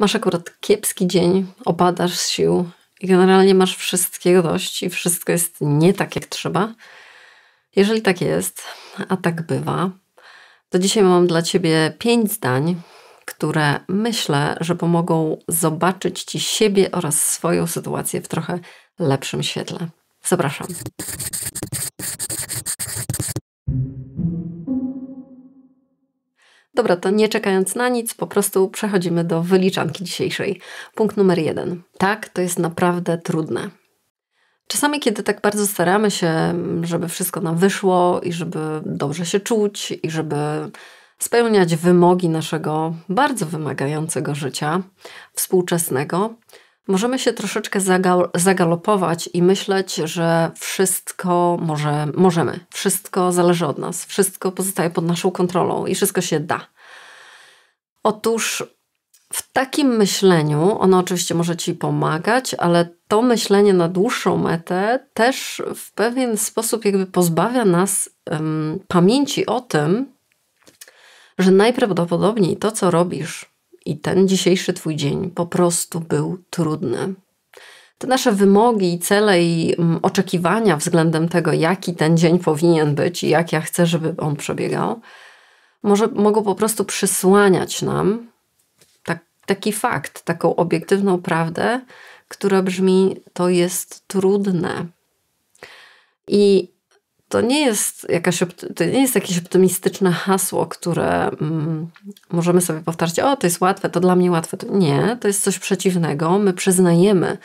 masz akurat kiepski dzień, opadasz z sił i generalnie masz wszystkiego dość i wszystko jest nie tak jak trzeba. Jeżeli tak jest, a tak bywa, to dzisiaj mam dla Ciebie pięć zdań, które myślę, że pomogą zobaczyć Ci siebie oraz swoją sytuację w trochę lepszym świetle. Zapraszam. Dobra, to nie czekając na nic, po prostu przechodzimy do wyliczanki dzisiejszej. Punkt numer jeden. Tak, to jest naprawdę trudne. Czasami, kiedy tak bardzo staramy się, żeby wszystko nam wyszło i żeby dobrze się czuć i żeby spełniać wymogi naszego bardzo wymagającego życia współczesnego, możemy się troszeczkę zagal zagalopować i myśleć, że wszystko może, możemy, wszystko zależy od nas, wszystko pozostaje pod naszą kontrolą i wszystko się da. Otóż w takim myśleniu, ono oczywiście może Ci pomagać, ale to myślenie na dłuższą metę też w pewien sposób jakby pozbawia nas pamięci o tym, że najprawdopodobniej to, co robisz, i ten dzisiejszy Twój dzień po prostu był trudny. Te nasze wymogi i cele i mm, oczekiwania względem tego, jaki ten dzień powinien być i jak ja chcę, żeby on przebiegał, może, mogą po prostu przysłaniać nam tak, taki fakt, taką obiektywną prawdę, która brzmi: to jest trudne. I to nie jest, jakaś, to nie jest jakieś optymistyczne hasło, które mm, możemy sobie powtarzać, o to jest łatwe, to dla mnie łatwe. Nie, to jest coś przeciwnego. My przyznajemy,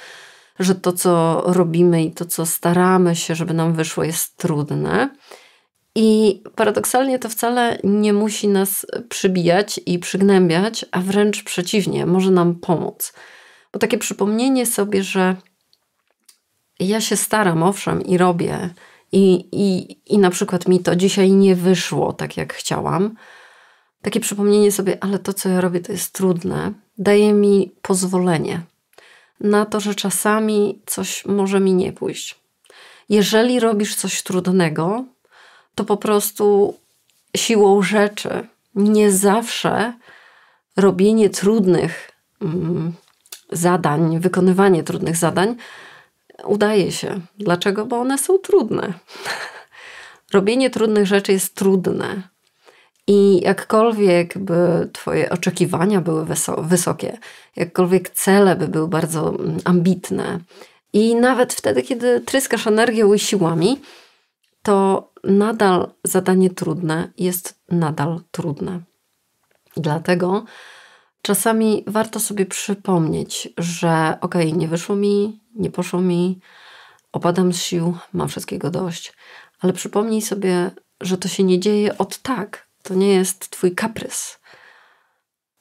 że to, co robimy i to, co staramy się, żeby nam wyszło, jest trudne. I paradoksalnie to wcale nie musi nas przybijać i przygnębiać, a wręcz przeciwnie, może nam pomóc. Bo takie przypomnienie sobie, że ja się staram, owszem, i robię, i, i, I na przykład mi to dzisiaj nie wyszło tak, jak chciałam. Takie przypomnienie sobie, ale to, co ja robię, to jest trudne, daje mi pozwolenie na to, że czasami coś może mi nie pójść. Jeżeli robisz coś trudnego, to po prostu siłą rzeczy nie zawsze robienie trudnych mm, zadań, wykonywanie trudnych zadań Udaje się. Dlaczego? Bo one są trudne. Robienie trudnych rzeczy jest trudne. I jakkolwiek by Twoje oczekiwania były wysokie, jakkolwiek cele by były bardzo mm, ambitne, i nawet wtedy, kiedy tryskasz energią i siłami, to nadal zadanie trudne jest nadal trudne. Dlatego czasami warto sobie przypomnieć, że ok, nie wyszło mi, nie poszło mi, opadam z sił, mam wszystkiego dość. Ale przypomnij sobie, że to się nie dzieje od tak. To nie jest twój kaprys.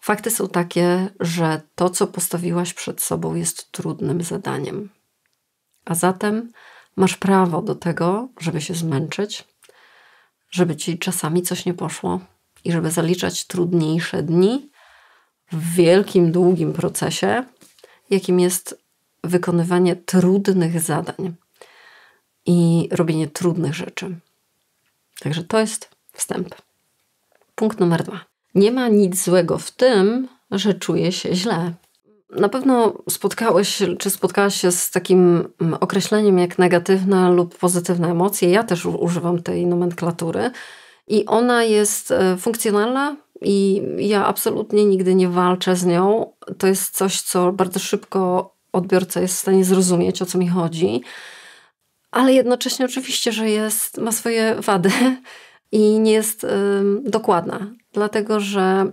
Fakty są takie, że to, co postawiłaś przed sobą, jest trudnym zadaniem. A zatem masz prawo do tego, żeby się zmęczyć, żeby ci czasami coś nie poszło i żeby zaliczać trudniejsze dni w wielkim, długim procesie, jakim jest wykonywanie trudnych zadań i robienie trudnych rzeczy. Także to jest wstęp. Punkt numer dwa. Nie ma nic złego w tym, że czuję się źle. Na pewno spotkałeś, czy spotkałaś się z takim mm, określeniem jak negatywne lub pozytywne emocje. Ja też używam tej nomenklatury i ona jest e, funkcjonalna i ja absolutnie nigdy nie walczę z nią. To jest coś, co bardzo szybko odbiorca jest w stanie zrozumieć, o co mi chodzi, ale jednocześnie oczywiście, że jest, ma swoje wady i nie jest y, dokładna, dlatego że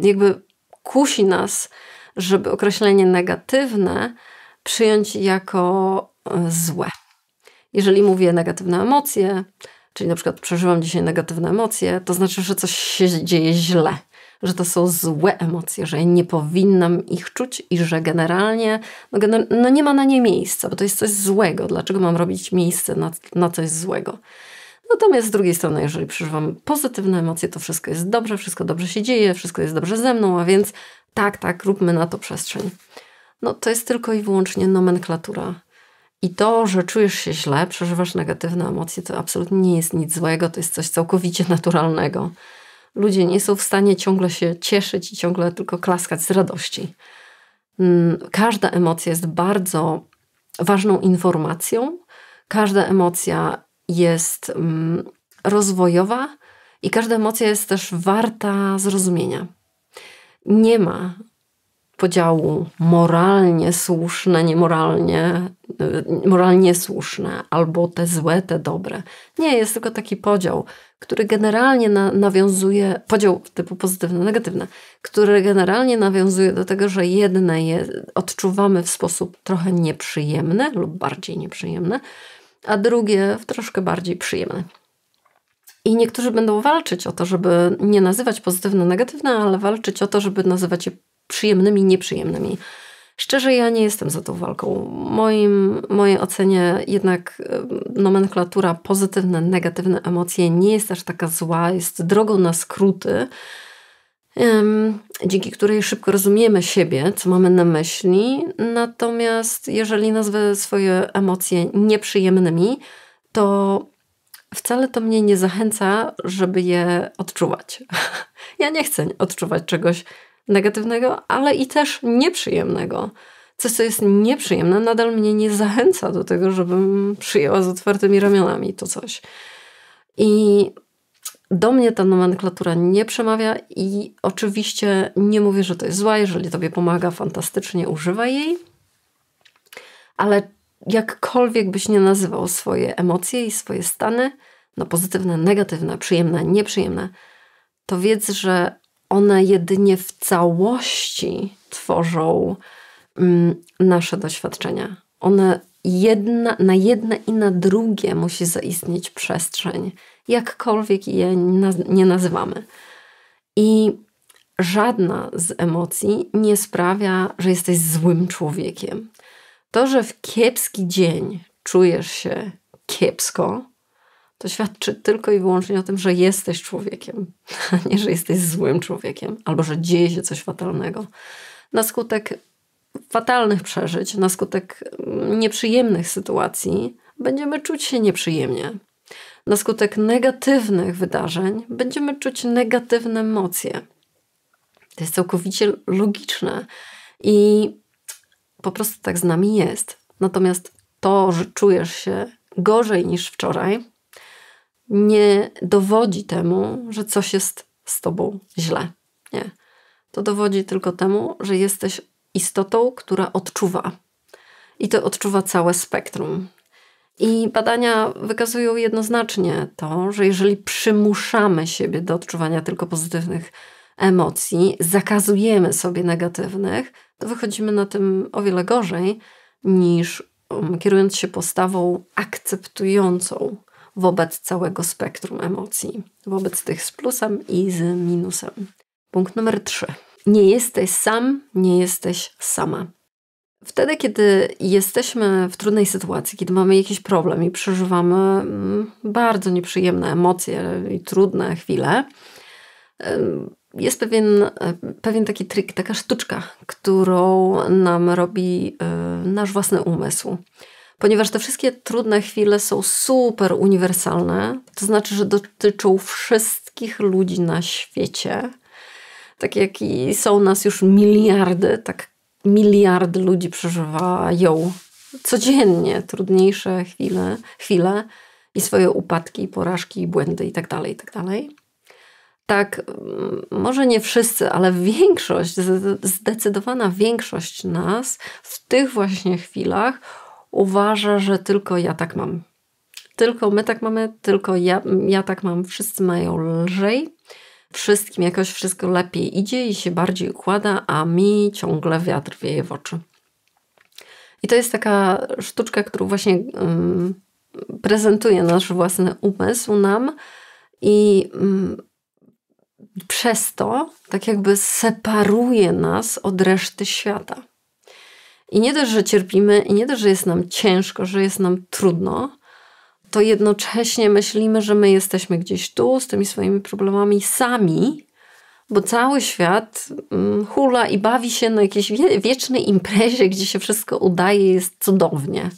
y, jakby kusi nas, żeby określenie negatywne przyjąć jako y, złe. Jeżeli mówię negatywne emocje, czyli na przykład przeżyłam dzisiaj negatywne emocje, to znaczy, że coś się dzieje źle że to są złe emocje, że ja nie powinnam ich czuć i że generalnie no, no nie ma na nie miejsca, bo to jest coś złego. Dlaczego mam robić miejsce na, na coś złego? Natomiast z drugiej strony, jeżeli przeżywam pozytywne emocje, to wszystko jest dobrze, wszystko dobrze się dzieje, wszystko jest dobrze ze mną, a więc tak, tak, róbmy na to przestrzeń. No to jest tylko i wyłącznie nomenklatura. I to, że czujesz się źle, przeżywasz negatywne emocje, to absolutnie nie jest nic złego, to jest coś całkowicie naturalnego ludzie nie są w stanie ciągle się cieszyć i ciągle tylko klaskać z radości. Mm, każda emocja jest bardzo ważną informacją, każda emocja jest mm, rozwojowa i każda emocja jest też warta zrozumienia. Nie ma podziału moralnie słuszne, niemoralnie, y, moralnie słuszne, albo te złe, te dobre. Nie, jest tylko taki podział który generalnie na, nawiązuje, podział typu pozytywny-negatywny, który generalnie nawiązuje do tego, że jedne je odczuwamy w sposób trochę nieprzyjemny lub bardziej nieprzyjemny, a drugie w troszkę bardziej przyjemny. I niektórzy będą walczyć o to, żeby nie nazywać pozytywne negatywne, ale walczyć o to, żeby nazywać je przyjemnymi nieprzyjemnymi Szczerze ja nie jestem za tą walką. Moim, mojej ocenie jednak nomenklatura pozytywne, negatywne emocje nie jest aż taka zła, jest drogą na skróty, dzięki której szybko rozumiemy siebie, co mamy na myśli. Natomiast jeżeli nazwę swoje emocje nieprzyjemnymi, to wcale to mnie nie zachęca, żeby je odczuwać. Ja nie chcę odczuwać czegoś negatywnego, ale i też nieprzyjemnego. Coś, co jest nieprzyjemne, nadal mnie nie zachęca do tego, żebym przyjęła z otwartymi ramionami to coś. I do mnie ta nomenklatura nie przemawia i oczywiście nie mówię, że to jest zła, jeżeli tobie pomaga, fantastycznie używaj jej, ale jakkolwiek byś nie nazywał swoje emocje i swoje stany, no pozytywne, negatywne, przyjemne, nieprzyjemne, to wiedz, że one jedynie w całości tworzą mm, nasze doświadczenia. One jedna, na jedne i na drugie musi zaistnieć przestrzeń, jakkolwiek je nie nazywamy. I żadna z emocji nie sprawia, że jesteś złym człowiekiem. To, że w kiepski dzień czujesz się kiepsko, to świadczy tylko i wyłącznie o tym, że jesteś człowiekiem, a nie, że jesteś złym człowiekiem albo że dzieje się coś fatalnego. Na skutek fatalnych przeżyć, na skutek mm, nieprzyjemnych sytuacji, będziemy czuć się nieprzyjemnie. Na skutek negatywnych wydarzeń będziemy czuć negatywne emocje. To jest całkowicie logiczne i po prostu tak z nami jest. Natomiast to, że czujesz się gorzej niż wczoraj, nie dowodzi temu, że coś jest z tobą źle. Nie. To dowodzi tylko temu, że jesteś istotą, która odczuwa. I to odczuwa całe spektrum. I badania wykazują jednoznacznie to, że jeżeli przymuszamy siebie do odczuwania tylko pozytywnych emocji, zakazujemy sobie negatywnych, to wychodzimy na tym o wiele gorzej niż mm, kierując się postawą akceptującą wobec całego spektrum emocji, wobec tych z plusem i z minusem. Punkt numer trzy. Nie jesteś sam, nie jesteś sama. Wtedy, kiedy jesteśmy w trudnej sytuacji, kiedy mamy jakiś problem i przeżywamy mm, bardzo nieprzyjemne emocje i trudne chwile, jest pewien, pewien taki trik, taka sztuczka, którą nam robi e, nasz własny umysł ponieważ te wszystkie trudne chwile są super uniwersalne, to znaczy, że dotyczą wszystkich ludzi na świecie. Tak jak i są nas już miliardy, tak miliardy ludzi przeżywają codziennie trudniejsze chwile, chwile i swoje upadki, porażki, błędy itd., itd. Tak, tak, tak mm, może nie wszyscy, ale większość, zdecydowana większość nas w tych właśnie chwilach uważa, że tylko ja tak mam. Tylko my tak mamy, tylko ja, ja tak mam, wszyscy mają lżej, wszystkim jakoś wszystko lepiej idzie i się bardziej układa, a mi ciągle wiatr wieje w oczy. I to jest taka sztuczka, którą właśnie um, prezentuje nasz własny umysł nam i um, przez to tak jakby separuje nas od reszty świata. I nie dość, że cierpimy, i nie dość, że jest nam ciężko, że jest nam trudno, to jednocześnie myślimy, że my jesteśmy gdzieś tu z tymi swoimi problemami sami, bo cały świat mm, hula i bawi się na jakiejś wiecznej imprezie, gdzie się wszystko udaje, jest cudownie.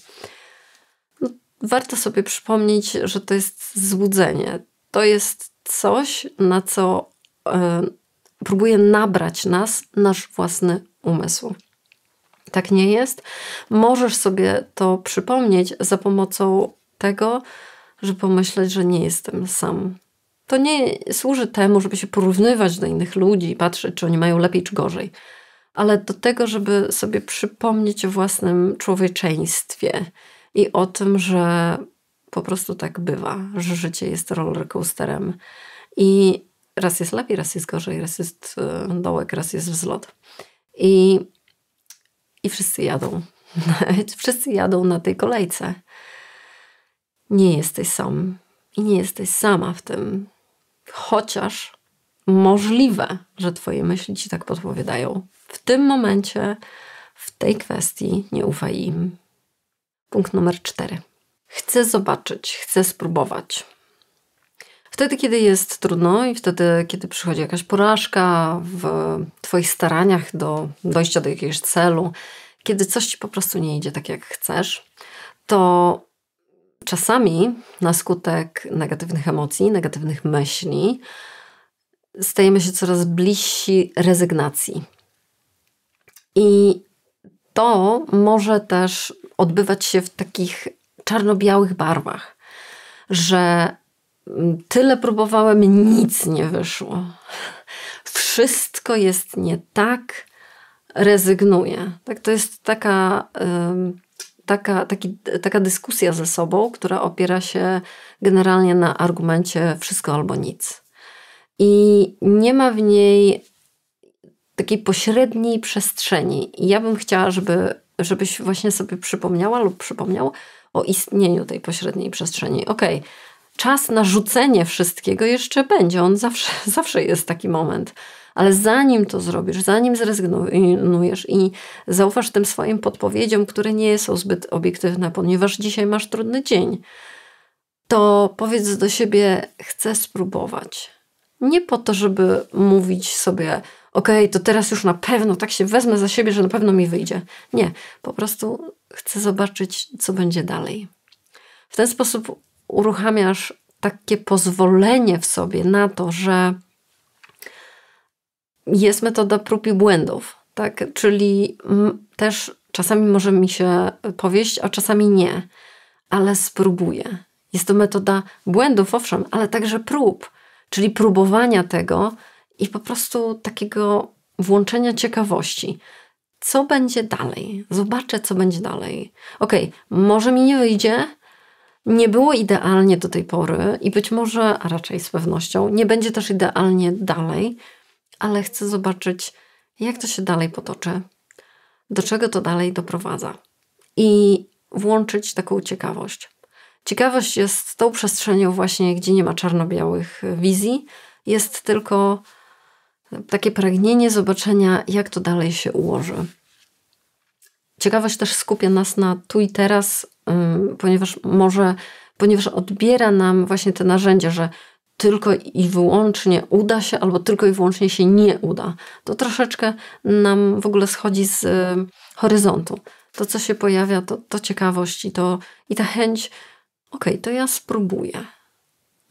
No, warto sobie przypomnieć, że to jest złudzenie. To jest coś, na co y, próbuje nabrać nas nasz własny umysł tak nie jest, możesz sobie to przypomnieć za pomocą tego, że pomyśleć, że nie jestem sam. To nie służy temu, żeby się porównywać do innych ludzi i patrzeć, czy oni mają lepiej czy gorzej, ale do tego, żeby sobie przypomnieć o własnym człowieczeństwie i o tym, że po prostu tak bywa, że życie jest rollercoasterem i raz jest lepiej, raz jest gorzej, raz jest e, dołek, raz jest wzlot. I i wszyscy jadą. wszyscy jadą na tej kolejce. Nie jesteś sam i nie jesteś sama w tym. Chociaż możliwe, że Twoje myśli ci tak podpowiadają. W tym momencie, w tej kwestii nie ufaj im. Punkt numer cztery. Chcę zobaczyć, chcę spróbować. Wtedy, kiedy jest trudno i wtedy, kiedy przychodzi jakaś porażka w Twoich staraniach do dojścia do jakiegoś celu, kiedy coś Ci po prostu nie idzie tak, jak chcesz, to czasami na skutek negatywnych emocji, negatywnych myśli, stajemy się coraz bliżsi rezygnacji. I to może też odbywać się w takich czarno-białych barwach, że Tyle próbowałem, nic nie wyszło. Wszystko jest nie tak, rezygnuję. Tak, to jest taka, taka, taki, taka dyskusja ze sobą, która opiera się generalnie na argumencie wszystko albo nic. I nie ma w niej takiej pośredniej przestrzeni. I ja bym chciała, żeby, żebyś właśnie sobie przypomniała lub przypomniał o istnieniu tej pośredniej przestrzeni. Okej. Okay czas na rzucenie wszystkiego jeszcze będzie. On zawsze, zawsze jest taki moment. Ale zanim to zrobisz, zanim zrezygnujesz i zaufasz tym swoim podpowiedziom, które nie są zbyt obiektywne, ponieważ dzisiaj masz trudny dzień, to powiedz do siebie: Chcę spróbować. Nie po to, żeby mówić sobie, okej, okay, to teraz już na pewno tak się wezmę za siebie, że na pewno mi wyjdzie. Nie, po prostu chcę zobaczyć, co będzie dalej. W ten sposób uruchamiasz takie pozwolenie w sobie na to, że jest metoda prób i błędów, tak? Czyli też czasami może mi się powieść, a czasami nie, ale spróbuję. Jest to metoda błędów, owszem, ale także prób, czyli próbowania tego i po prostu takiego włączenia ciekawości. Co będzie dalej? Zobaczę, co będzie dalej. Ok, może mi nie wyjdzie, nie było idealnie do tej pory i być może, a raczej z pewnością, nie będzie też idealnie dalej, ale chcę zobaczyć, jak to się dalej potoczy, do czego to dalej doprowadza i włączyć taką ciekawość. Ciekawość jest tą przestrzenią właśnie, gdzie nie ma czarno-białych wizji, jest tylko takie pragnienie zobaczenia, jak to dalej się ułoży. Ciekawość też skupia nas na tu i teraz, ponieważ może, ponieważ odbiera nam właśnie te narzędzia, że tylko i wyłącznie uda się, albo tylko i wyłącznie się nie uda. To troszeczkę nam w ogóle schodzi z y, horyzontu. To, co się pojawia, to, to ciekawość i, to, i ta chęć, okej, okay, to ja spróbuję.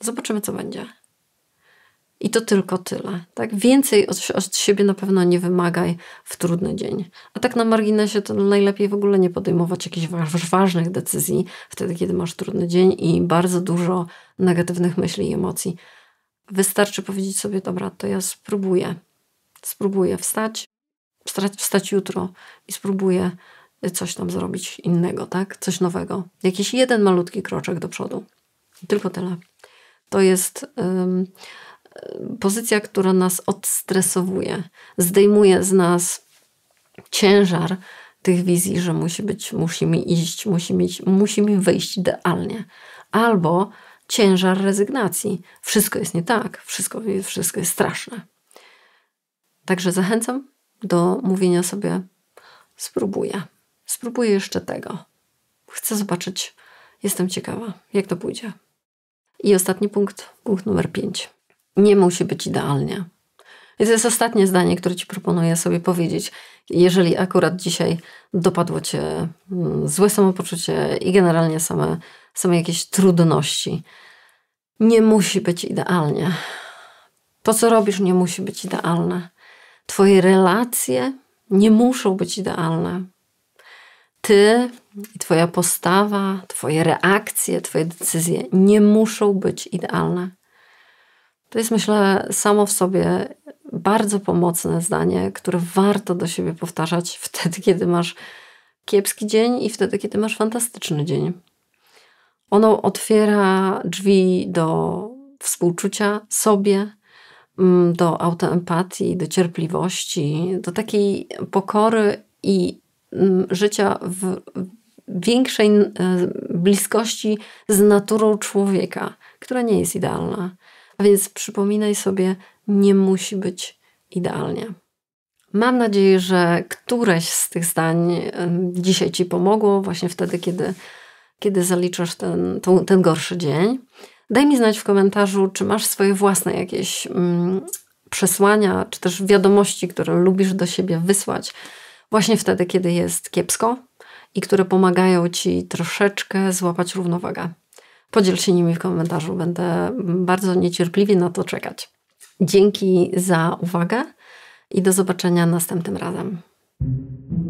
Zobaczymy, co będzie. I to tylko tyle. Tak? Więcej od, od siebie na pewno nie wymagaj w trudny dzień. A tak na marginesie to najlepiej w ogóle nie podejmować jakichś ważnych decyzji wtedy, kiedy masz trudny dzień i bardzo dużo negatywnych myśli i emocji. Wystarczy powiedzieć sobie, dobra, to ja spróbuję. Spróbuję wstać, wstać jutro i spróbuję y, coś tam zrobić innego, tak? Coś nowego. Jakiś jeden malutki kroczek do przodu. Tylko tyle. To jest. Um, pozycja, która nas odstresowuje, zdejmuje z nas ciężar tych wizji, że musi być, musimy iść, musimy, musimy wyjść idealnie. Albo ciężar rezygnacji. Wszystko jest nie tak, wszystko, wszystko jest straszne. Także zachęcam do mówienia sobie: spróbuję, spróbuję jeszcze tego. Chcę zobaczyć, jestem ciekawa, jak to pójdzie. I ostatni punkt, punkt numer 5 nie musi być idealnie. I to jest ostatnie zdanie, które Ci proponuję sobie powiedzieć. Jeżeli akurat dzisiaj dopadło Cię mm, złe samopoczucie i generalnie same, same jakieś trudności, nie musi być idealnie. To, co robisz, nie musi być idealne. Twoje relacje nie muszą być idealne. Ty i Twoja postawa, Twoje reakcje, Twoje decyzje nie muszą być idealne. To jest, myślę, samo w sobie bardzo pomocne zdanie, które warto do siebie powtarzać wtedy, kiedy masz kiepski dzień i wtedy, kiedy masz fantastyczny dzień. Ono otwiera drzwi do współczucia sobie, mm, do autoempatii, do cierpliwości, do takiej pokory i mm, życia w większej y, bliskości z naturą człowieka, która nie jest idealna. A więc przypominaj sobie, nie musi być idealnie. Mam nadzieję, że któreś z tych zdań dzisiaj Ci pomogło, właśnie wtedy, kiedy, kiedy zaliczasz ten, ten, gorszy dzień. Daj mi znać w komentarzu, czy masz swoje własne jakieś mm, przesłania, czy też wiadomości, które lubisz do siebie wysłać właśnie wtedy, kiedy jest kiepsko i które pomagają ci troszeczkę złapać równowagę. Podziel się nimi w komentarzu. Będę bardzo niecierpliwie na to czekać. Dzięki za uwagę i do zobaczenia następnym razem.